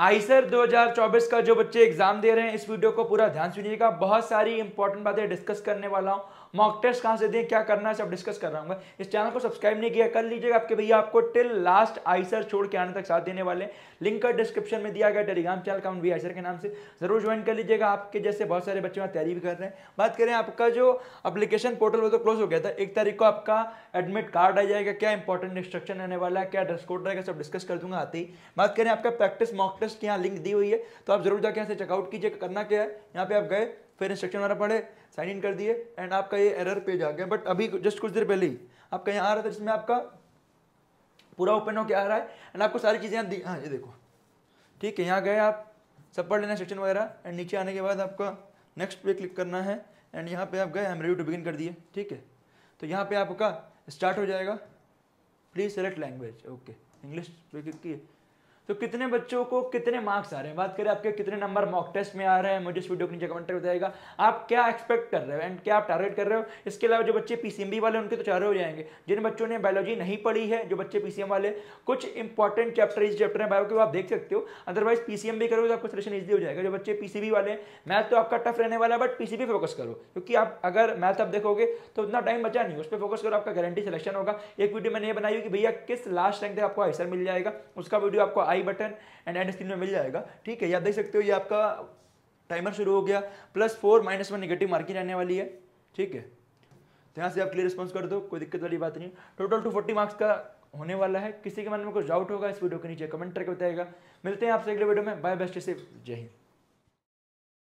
Eicher 2024 का जो बच्चे एग्जाम दे रहे हैं इस वीडियो को पूरा ध्यान सुनिएगा बहुत सारी इंपॉर्टेंट बातें डिस्कस करने वाला हूँ मॉक टेस्ट कहाँ से दें क्या करना है सब डिस्कस कर रहा हूँ इस चैनल को सब्सक्राइब नहीं किया कर लीजिएगा आपके भैया आपको टिल लास्ट आईसर छोड़ के आने तक साथ देने वाले लिंक का डिस्क्रिप्शन में दिया गया टेलीग्राम चैनल अकाउंट भी आईसर के नाम से जरूर ज्वाइन कर लीजिएगा आपके जैसे बहुत सारे बच्चे वहाँ तैयारी भी कर रहे हैं बात करें आपका जो अपलीकेशन पोर्टल वो तो क्लोज हो गया था एक तारीख को आपका एडमिट कार्ड आ जाएगा क्या इंपॉर्टेंट इंस्ट्रक्शन रहने वाला है क्या ड्रेस कोड रहेगा सब डिस्कस कर दूंगा आते ही बात करें आपका प्रैक्टिस मॉक पॉडकास्ट की यहाँ लिंक दी हुई है तो आप जरूर जाकर यहाँ से चेकआउट कीजिए करना क्या है यहाँ पे आप गए फिर इंस्ट्रक्शन वगैरह पढ़े साइन इन कर दिए एंड आपका ये एरर पेज आ गया बट अभी जस्ट कुछ देर पहले ही आपका यहाँ आ रहा था जिसमें आपका पूरा ओपन होकर आ रहा है एंड आपको सारी चीज़ें यहाँ दी हाँ ये देखो ठीक है यहाँ गए आप सब पढ़ लेना सेक्शन वगैरह एंड नीचे आने के बाद आपका नेक्स्ट पे क्लिक करना है एंड यहाँ पे आप गए एम रेडी टू बिगिन कर दिए ठीक है तो यहाँ पे आपका स्टार्ट हो जाएगा please select language okay English पे क्लिक किए तो कितने बच्चों को कितने मार्क्स आ रहे हैं बात करें आपके कितने नंबर मॉक टेस्ट में आ रहे हैं मुझे इस वीडियो के नीचे कमेंट कर जाएगा आप क्या एक्सपेक्ट कर रहे हो एंड क्या आप टारगेट कर रहे हो इसके अलावा जो बच्चे पीसीएमबी वाले उनके तो चारों हो जाएंगे जिन बच्चों ने बायोलॉजी नहीं पढ़ी है जो बच्चे पीसीएम वाले कुछ इंपॉर्टेंट चैप्टर इस चैप्टर में बायो के आप देख सकते हो अदरवाइज पीसीएम भी करोगे तो आपको सिलेक्शन ईजी हो जाएगा जो बच्चे पीसीबी वाले मैथ तो आपका टफ रहने वाला है बट पीसीबी फोकस करो क्योंकि आप अगर मैथ आप देखोगे तो उतना टाइम बचा नहीं उस पर फोकस करो आपका गारंटी सिलेक्शन होगा एक वीडियो मैंने ये बनाई कि भैया किस लास्ट रैंक तक आपको आइसर मिल जाएगा उसका वीडियो आपको I button and end screen में मिल जाएगा ठीक है ये देख सकते हो ये आपका टाइमर शुरू हो गया plus four minus one negative marking रहने वाली है ठीक है तो यहाँ से आप क्लियर रिस्पॉन्स कर दो कोई दिक्कत वाली बात नहीं टोटल टू फोर्टी मार्क्स का होने वाला है किसी के मन में कुछ डाउट होगा इस वीडियो के नीचे कमेंट करके बताएगा मिलते हैं आपसे अगले वीडियो में बाय बेस्ट से जय हिंद